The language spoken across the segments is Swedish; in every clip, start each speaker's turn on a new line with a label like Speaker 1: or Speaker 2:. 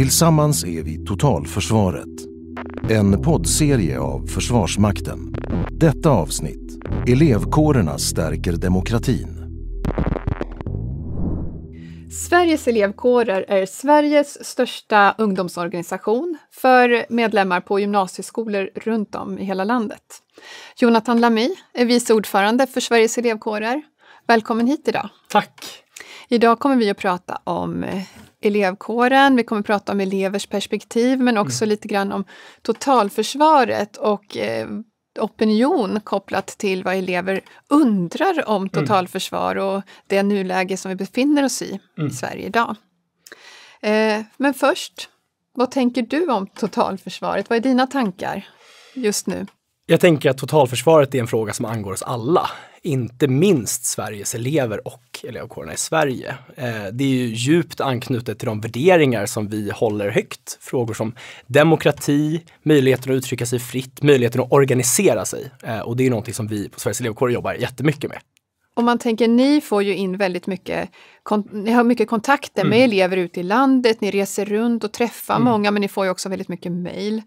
Speaker 1: Tillsammans är vi totalförsvaret. En poddserie av Försvarsmakten. Detta avsnitt, Elevkårerna stärker demokratin.
Speaker 2: Sveriges elevkårer är Sveriges största ungdomsorganisation för medlemmar på gymnasieskolor runt om i hela landet. Jonathan Lamy är vice ordförande för Sveriges elevkårer. Välkommen hit idag. Tack! Idag kommer vi att prata om eh, elevkåren, vi kommer att prata om elevers perspektiv men också mm. lite grann om totalförsvaret och eh, opinion kopplat till vad elever undrar om mm. totalförsvar och det nuläge som vi befinner oss i mm. i Sverige idag. Eh, men först, vad tänker du om totalförsvaret? Vad är dina tankar just nu?
Speaker 1: Jag tänker att totalförsvaret är en fråga som angår oss alla inte minst Sveriges elever och elevkårerna i Sverige. Eh, det är ju djupt anknutet till de värderingar som vi håller högt. Frågor som demokrati, möjligheten att uttrycka sig fritt, möjligheten att organisera sig. Eh, och det är någonting som vi på Sveriges elevkårer jobbar jättemycket med
Speaker 2: om man tänker, ni får ju in väldigt mycket, ni har mycket kontakter med mm. elever ute i landet, ni reser runt och träffar mm. många, men ni får ju också väldigt mycket mejl.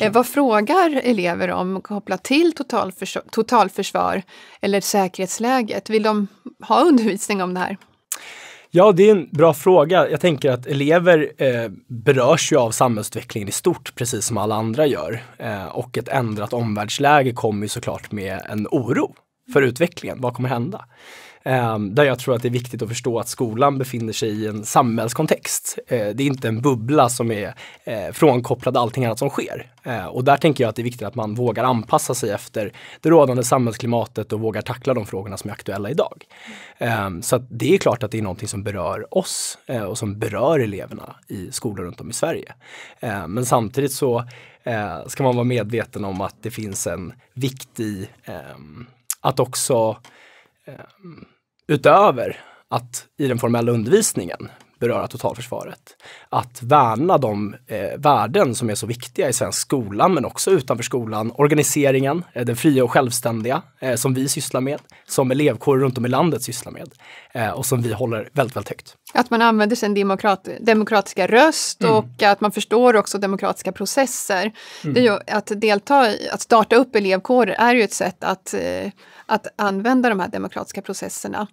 Speaker 2: Eh, vad frågar elever om kopplat till totalförsvar, totalförsvar eller säkerhetsläget? Vill de ha undervisning om det här?
Speaker 1: Ja, det är en bra fråga. Jag tänker att elever eh, berörs ju av samhällsutvecklingen i stort, precis som alla andra gör. Eh, och ett ändrat omvärldsläge kommer ju såklart med en oro för utvecklingen? Vad kommer hända? Ehm, där jag tror att det är viktigt att förstå att skolan befinner sig i en samhällskontext. Eh, det är inte en bubbla som är eh, frånkopplad allting annat som sker. Eh, och där tänker jag att det är viktigt att man vågar anpassa sig efter det rådande samhällsklimatet och vågar tackla de frågorna som är aktuella idag. Ehm, så det är klart att det är någonting som berör oss och som berör eleverna i skolor runt om i Sverige. Ehm, men samtidigt så ska man vara medveten om att det finns en viktig att också eh, utöver att i den formella undervisningen beröra totalförsvaret. Att värna de eh, värden som är så viktiga i svensk skola, men också utanför skolan. Organiseringen, eh, den fria och självständiga, eh, som vi sysslar med, som elevkårer runt om i landet sysslar med eh, och som vi håller väldigt, väldigt högt.
Speaker 2: Att man använder sin demokrat, demokratiska röst mm. och att man förstår också demokratiska processer. Mm. Det är ju, att delta i, att starta upp elevkårer är ju ett sätt att, eh, att använda de här demokratiska processerna.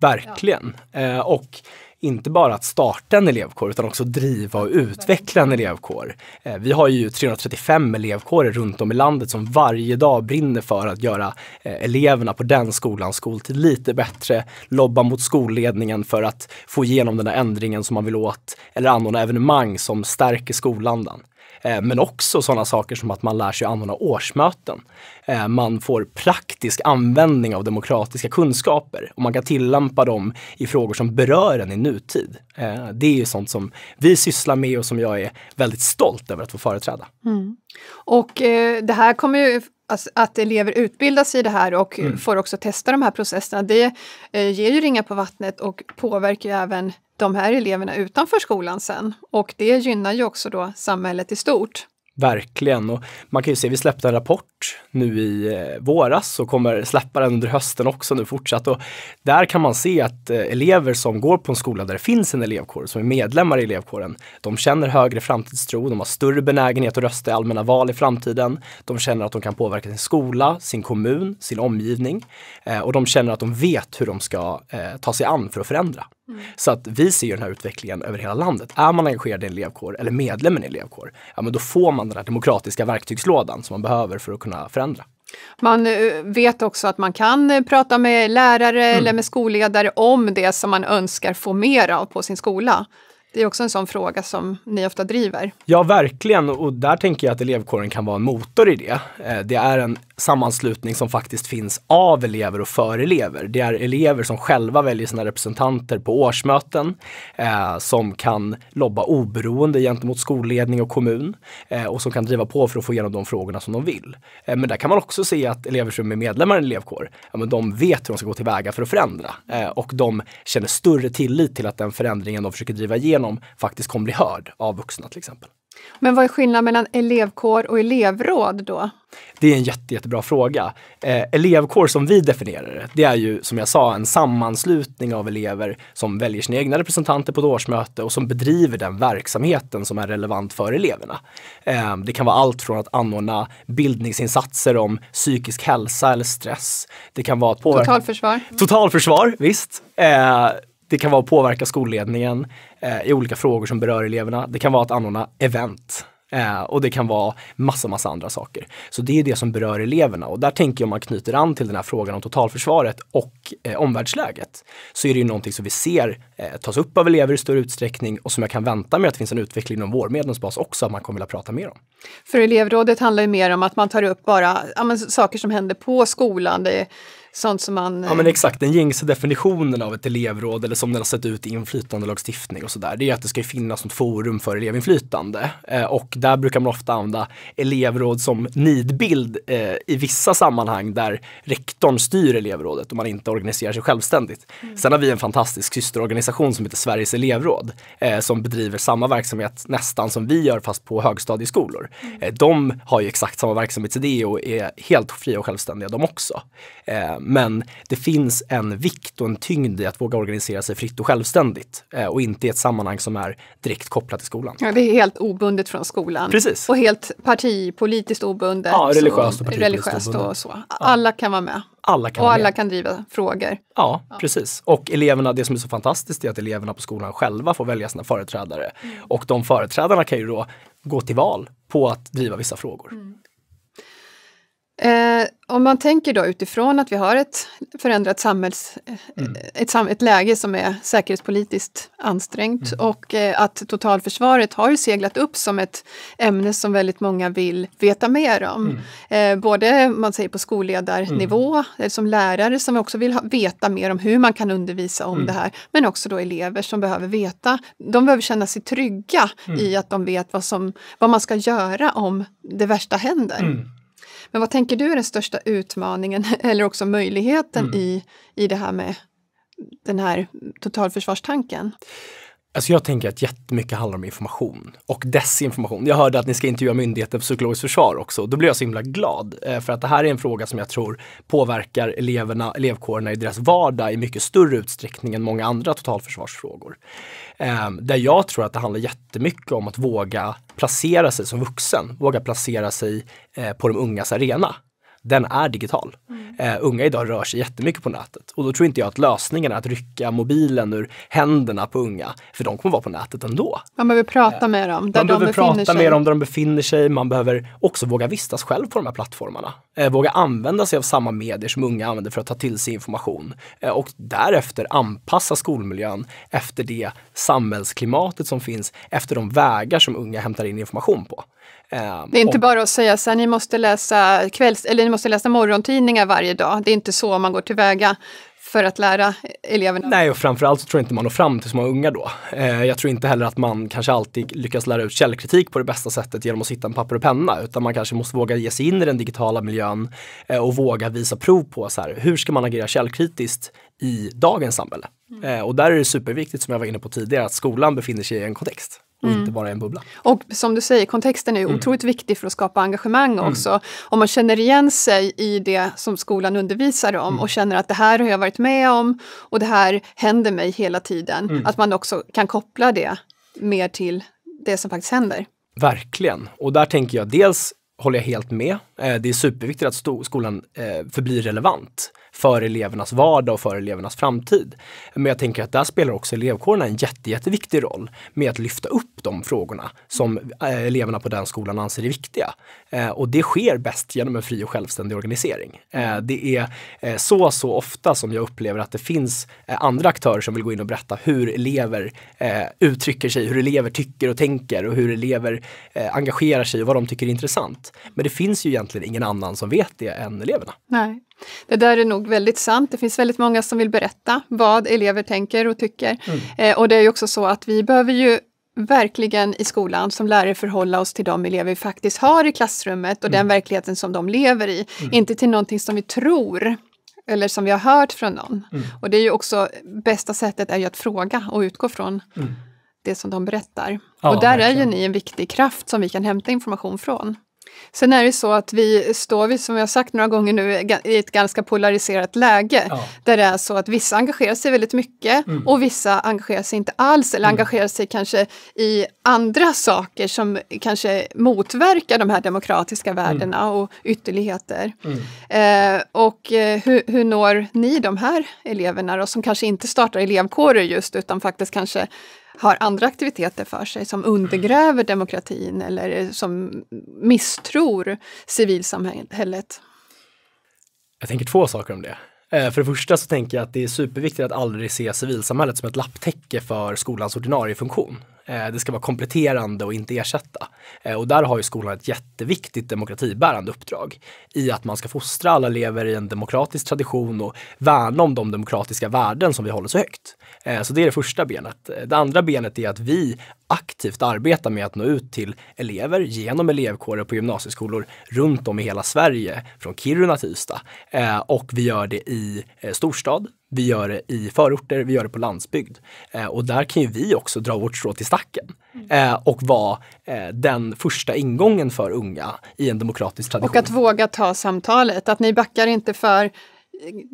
Speaker 1: Verkligen. Ja. Eh, och inte bara att starta en elevkår utan också driva och utveckla en elevkår. Eh, vi har ju 335 elevkårer runt om i landet som varje dag brinner för att göra eh, eleverna på den skolans skoltid lite bättre, lobba mot skolledningen för att få igenom den där ändringen som man vill åt eller anordna evenemang som stärker skolandan. Eh, men också sådana saker som att man lär sig använda årsmöten. Eh, man får praktisk användning av demokratiska kunskaper och man kan tillämpa dem i frågor som berör en i nutid. Eh, det är ju sånt som vi sysslar med och som jag är väldigt stolt över att få företräda.
Speaker 2: Mm. Och det här kommer ju Alltså, att, elever utbildas i det här och mm. får också testa de här processerna, det eh, ger ju ringar på vattnet och påverkar ju även de här eleverna utanför skolan sen. Och det gynnar ju också då samhället i stort.
Speaker 1: Verkligen. Och man kan ju se, vi släppte en rapport nu i eh, våras och kommer släppa den under hösten också nu fortsatt. Och där kan man se att eh, elever som går på en skola där det finns en elevkår, som är medlemmar i elevkåren, de känner högre framtidstro, de har större benägenhet att rösta i allmänna val i framtiden. De känner att de kan påverka sin skola, sin kommun, sin omgivning eh, och de känner att de vet hur de ska ta sig an för att förändra. Mm. Så att vi ser den här utvecklingen över hela landet. Är man engagerad i en elevkår eller medlemmen i en elevkår, ja men då får man den här demokratiska verktygslådan som man behöver för att kunna förändra.
Speaker 2: Man eh, vet också att man kan eh, prata med lärare mm. eller med skolledare om det som man önskar få mer av på sin skola. Det är också en sån fråga som ni ofta driver.
Speaker 1: Ja, verkligen. Och där tänker jag att elevkåren kan vara en motor i det. Eh, det är en sammanslutning som faktiskt finns av elever och för elever. Det är elever som själva väljer sina representanter på årsmöten, eh, som kan lobba oberoende gentemot skolledning och kommun eh, och som kan driva på för att få igenom de frågorna som de vill. Eh, men där kan man också se att elever som är medlemmar i en elevkår, ja, men de vet hur de ska gå tillväga för att förändra eh, och de känner större tillit till att den förändringen de försöker driva igenom faktiskt kommer bli hörd av vuxna till exempel.
Speaker 2: Men vad är skillnaden mellan elevkår och elevråd då?
Speaker 1: Det är en jätte, jättebra fråga. Eh, elevkår som vi definierar det, det är ju som jag sa en sammanslutning av elever som väljer sina egna representanter på ett årsmöte och som bedriver den verksamheten som är relevant för eleverna. Eh, det kan vara allt från att anordna bildningsinsatser om psykisk hälsa eller stress. Det kan vara påver-
Speaker 2: totalförsvar. Mm.
Speaker 1: Totalförsvar, visst. Eh, det kan vara att påverka skolledningen eh, i olika frågor som berör eleverna. Det kan vara att anordna event. Eh, och det kan vara massa, massa andra saker. Så det är det som berör eleverna och där tänker jag om man knyter an till den här frågan om totalförsvaret och eh, omvärldsläget. Så är det ju någonting som vi ser eh, tas upp av elever i större utsträckning och som jag kan vänta mig att det finns en utveckling inom vår medlemsbas också att man kommer vilja prata mer om.
Speaker 2: För elevrådet handlar ju mer om att man tar upp bara ja, saker som händer på skolan. Det sånt som man... Ja men eh,
Speaker 1: exakt, den gängse definitionen av ett elevråd eller som den har sett ut i inflytandelagstiftning och sådär, det är att det ska finnas något forum för elevinflytande. Eh, och där brukar man ofta använda elevråd som nidbild eh, i vissa sammanhang där rektorn styr elevrådet och man inte organiserar sig självständigt. Mm. Sen har vi en fantastisk systerorganisation som heter Sveriges elevråd som bedriver samma verksamhet nästan som vi gör fast på högstadieskolor. Mm. De har ju exakt samma verksamhetsidé och är helt fria och självständiga de också men det finns en vikt och en tyngd i att våga organisera sig fritt och självständigt eh, och inte i ett sammanhang som är direkt kopplat till skolan. Ja,
Speaker 2: det är helt obundet från skolan. Precis. Och helt partipolitiskt obundet. Ja, religiöst och religiöst obundet. och så. Alla kan vara med.
Speaker 1: Alla kan och alla med.
Speaker 2: kan driva frågor.
Speaker 1: Ja, ja, precis. Och eleverna, det som är så fantastiskt är att eleverna på skolan själva får välja sina företrädare. Mm. Och de företrädarna kan ju då gå till val på att driva vissa frågor.
Speaker 2: Mm. Eh, om man tänker då utifrån att vi har ett förändrat samhälls, eh, mm. ett, ett, läge som är säkerhetspolitiskt ansträngt mm. och eh, att totalförsvaret har ju seglat upp som ett ämne som väldigt många vill veta mer om. Mm. Eh, både man säger på skolledarnivå, mm. eh, som lärare som också vill veta mer om hur man kan undervisa om mm. det här, men också då elever som behöver veta. De behöver känna sig trygga mm. i att de vet vad, som, vad man ska göra om det värsta händer. Men vad tänker du är den största utmaningen eller också möjligheten mm. i, i det här med den här totalförsvarstanken?
Speaker 1: Alltså jag tänker att jättemycket handlar om information och desinformation. Jag hörde att ni ska intervjua Myndigheten för psykologiskt försvar också. Då blev jag så himla glad eh, för att det här är en fråga som jag tror påverkar eleverna, elevkårerna i deras vardag i mycket större utsträckning än många andra totalförsvarsfrågor. Ehm, där jag tror att det handlar jättemycket om att våga placera sig som vuxen, våga placera sig eh, på de ungas arena den är digital. Mm. Uh, unga idag rör sig jättemycket på nätet och då tror inte jag att lösningen är att rycka mobilen ur händerna på unga, för de kommer vara på nätet ändå.
Speaker 2: Man behöver prata eh, med dem där man de behöver prata sig. med dem där
Speaker 1: de befinner sig. Man behöver också våga vistas själv på de här plattformarna. Uh, våga använda sig av samma medier som unga använder för att ta till sig information uh, och därefter anpassa skolmiljön efter det samhällsklimatet som finns, efter de vägar som unga hämtar in information på. Ehm, det är inte bara
Speaker 2: att säga så här, ni måste läsa, kvälls, eller ni måste läsa morgontidningar varje dag. Det är inte så man går tillväga för att lära eleverna?
Speaker 1: Nej, och framförallt så tror jag inte man når fram till små många unga då. Ehm, jag tror inte heller att man kanske alltid lyckas lära ut källkritik på det bästa sättet genom att sitta med papper och penna, utan man kanske måste våga ge sig in i den digitala miljön eh, och våga visa prov på så här, hur ska man agera källkritiskt i dagens samhälle? Mm. Ehm, och där är det superviktigt, som jag var inne på tidigare, att skolan befinner sig i en kontext
Speaker 2: och inte mm. bara en bubbla. Och som du säger, kontexten är ju mm. otroligt viktig för att skapa engagemang mm. också. Mm. Om man känner igen sig i det som skolan undervisar om mm. och känner att det här har jag varit med om och det här händer mig hela tiden. Att man också kan koppla det mer till det som faktiskt händer.
Speaker 1: Verkligen. Och där tänker jag dels håller jag helt med. Eh, det är superviktigt att skolan eh, förblir relevant för elevernas vardag och för elevernas framtid. Men jag tänker att där spelar också elevkårerna en jätte, jätteviktig roll med att lyfta upp de frågorna som eh, eleverna på den skolan anser är viktiga. Och det sker bäst genom en fri och självständig organisering. Det är så, så ofta som jag upplever att det finns andra aktörer som vill gå in och berätta hur elever uttrycker sig, hur elever tycker och tänker och hur elever engagerar sig och vad de tycker är intressant. Men det finns ju egentligen ingen annan som vet det än eleverna.
Speaker 2: Nej. Det där är nog väldigt sant. Det finns väldigt många som vill berätta vad elever tänker och tycker. Mm. Eh, och det är ju också så att vi behöver ju verkligen i skolan som lärare förhålla oss till de elever vi faktiskt har i klassrummet och mm. den verkligheten som de lever i. Mm. Inte till någonting som vi tror eller som vi har hört från någon. Mm. Och det är ju också, bästa sättet är ju att fråga och utgå från mm. det som de berättar. Ja, och där verkligen. är ju ni en viktig kraft som vi kan hämta information från. Sen är det så att vi står, som jag sagt några gånger nu, i ett ganska polariserat läge ja. där det är så att vissa engagerar sig väldigt mycket mm. och vissa engagerar sig inte alls eller mm. engagerar sig kanske i andra saker som kanske motverkar de här demokratiska mm. värdena mm. och ytterligheter. Mm. Eh, och eh, hur, hur, når ni de här eleverna då, som kanske inte startar elevkårer just utan faktiskt kanske har andra aktiviteter för sig som undergräver demokratin eller som misstror civilsamhället?
Speaker 1: Jag tänker två saker om det. Eh, för det första så tänker jag att det är superviktigt att aldrig se civilsamhället som ett lapptäcke för skolans ordinarie funktion. Eh, det ska vara kompletterande och inte ersätta. Eh, och där har ju skolan ett jätteviktigt demokratibärande uppdrag i att man ska fostra alla elever i en demokratisk tradition och värna om de demokratiska värden som vi håller så högt. Eh, så det är det första benet. Det andra benet är att vi aktivt arbeta med att nå ut till elever genom elevkårer på gymnasieskolor runt om i hela Sverige, från Kiruna till Ystad. Eh, och vi gör det i eh, storstad, vi gör det i förorter, vi gör det på landsbygd. Eh, och där kan ju vi också dra vårt strå till stacken mm. och vara den första ingången för unga i en demokratisk tradition. Och att
Speaker 2: våga ta samtalet, att ni backar inte för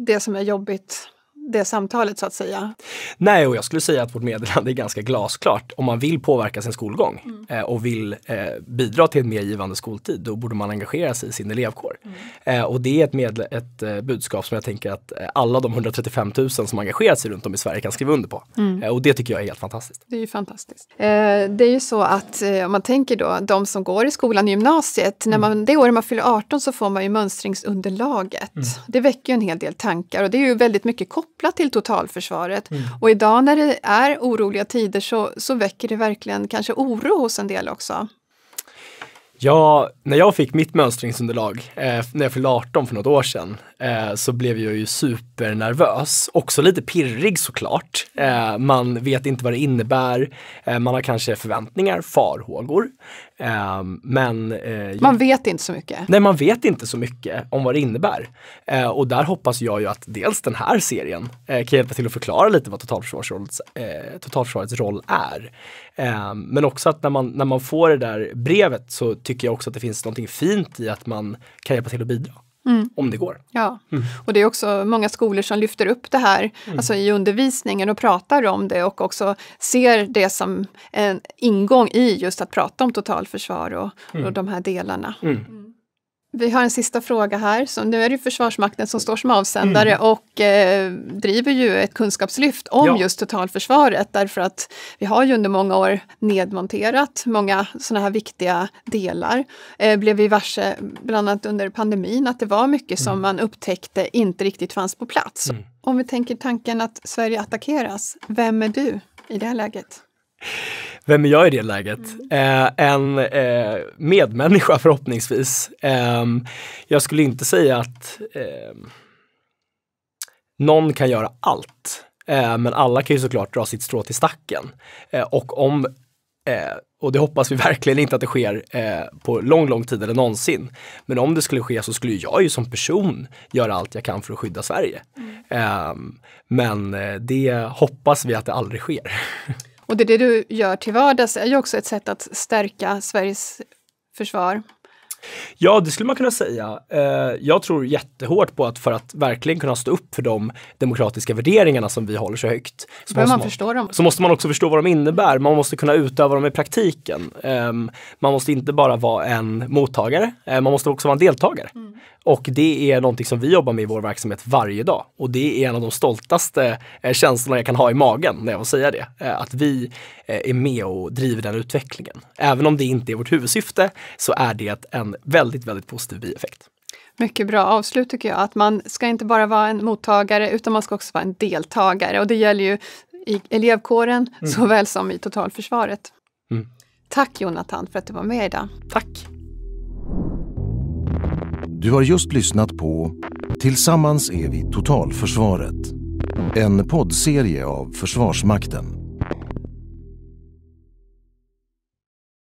Speaker 2: det som är jobbigt det samtalet så att säga?
Speaker 1: Nej, och jag skulle säga att vårt meddelande är ganska glasklart. Om man vill påverka sin skolgång mm. eh, och vill eh, bidra till en mer givande skoltid, då borde man engagera sig i sin elevkår. Mm. Eh, och det är ett, medle- ett eh, budskap som jag tänker att eh, alla de 135 000 som engagerat sig runt om i Sverige kan skriva under på. Mm. Eh, och det tycker jag är helt fantastiskt.
Speaker 2: Det är ju fantastiskt. det är ju så att om man tänker då de som går i skolan i gymnasiet, när mm. man, det året man fyller 18 så får man ju mönstringsunderlaget. Mm. Det väcker ju en hel del tankar och det är ju väldigt mycket kopplat kopplat till totalförsvaret. Mm. Och idag när det är oroliga tider så, så väcker det verkligen kanske oro hos en del också.
Speaker 1: Ja, när jag fick mitt mönstringsunderlag, eh, när jag fyllde 18 för något år sedan, eh, så blev jag ju supernervös. Också lite pirrig såklart. Eh, man vet inte vad det innebär. Eh, man har kanske förväntningar, farhågor. Eh, men, eh, man
Speaker 2: vet inte så mycket. Nej,
Speaker 1: man vet inte så mycket om vad det innebär. och där hoppas jag ju att dels den här serien kan hjälpa till att förklara lite vad totalförsvarets, totalförsvarets roll är. men också att när man, när man får det där brevet så tycker jag också att det finns någonting fint i att man kan hjälpa till att bidra.
Speaker 2: Mm. Om det går. Ja, mm. och det är också många skolor som lyfter upp det här mm. alltså i undervisningen och pratar om det och också ser det som en ingång i just att prata om totalförsvar och, och mm. de här delarna. Mm. Mm. Vi har en sista fråga här. Så nu är det Försvarsmakten som står som avsändare mm. och eh, driver ju ett kunskapslyft om ja. just totalförsvaret därför att vi har ju under många år nedmonterat många sådana här viktiga delar. Eh, blev vi varse, bland annat under pandemin, att det var mycket mm. som man upptäckte inte riktigt fanns på plats. Mm. Om vi tänker tanken att Sverige attackeras, vem är du i det här läget?
Speaker 1: vem är jag i det läget? Eh, en eh, medmänniska förhoppningsvis. Eh, jag skulle inte säga att ehm, någon kan göra allt, eh, men alla kan ju såklart dra sitt strå till stacken. Eh, och om eh, och det hoppas vi verkligen inte att det sker på lång, lång tid eller någonsin. Men om det skulle ske så skulle jag ju som person göra allt jag kan för att skydda Sverige. Mm. Ehm, men det hoppas vi att det aldrig sker.
Speaker 2: Och det, det du gör till vardags är ju också ett sätt att stärka Sveriges försvar.
Speaker 1: Ja, det skulle man kunna säga. Eh, jag tror jättehårt på att för att verkligen kunna stå upp för de demokratiska värderingarna som vi håller så högt. Så, måste man, man, förstå dem. så måste man också förstå vad de innebär. Man måste kunna utöva dem i praktiken. Ehm, man måste inte bara vara en mottagare, eh, man måste också vara en deltagare. Mm. Och det är någonting som vi jobbar med i vår verksamhet varje dag. Och det är en av de stoltaste eh, känslorna jag kan ha i magen när jag får säga det. Att vi är med och driver den utvecklingen. Även om det inte är vårt huvudsyfte så är det en väldigt, väldigt positiv bieffekt.
Speaker 2: Mycket bra avslut tycker jag, att man ska inte bara vara en mottagare utan man ska också vara en deltagare och det gäller ju i elevkåren mm. såväl som i totalförsvaret. Mm. Tack Jonathan för att du var med idag. Tack! Du
Speaker 1: har just lyssnat på Tillsammans är vi totalförsvaret. En poddserie av Försvarsmakten.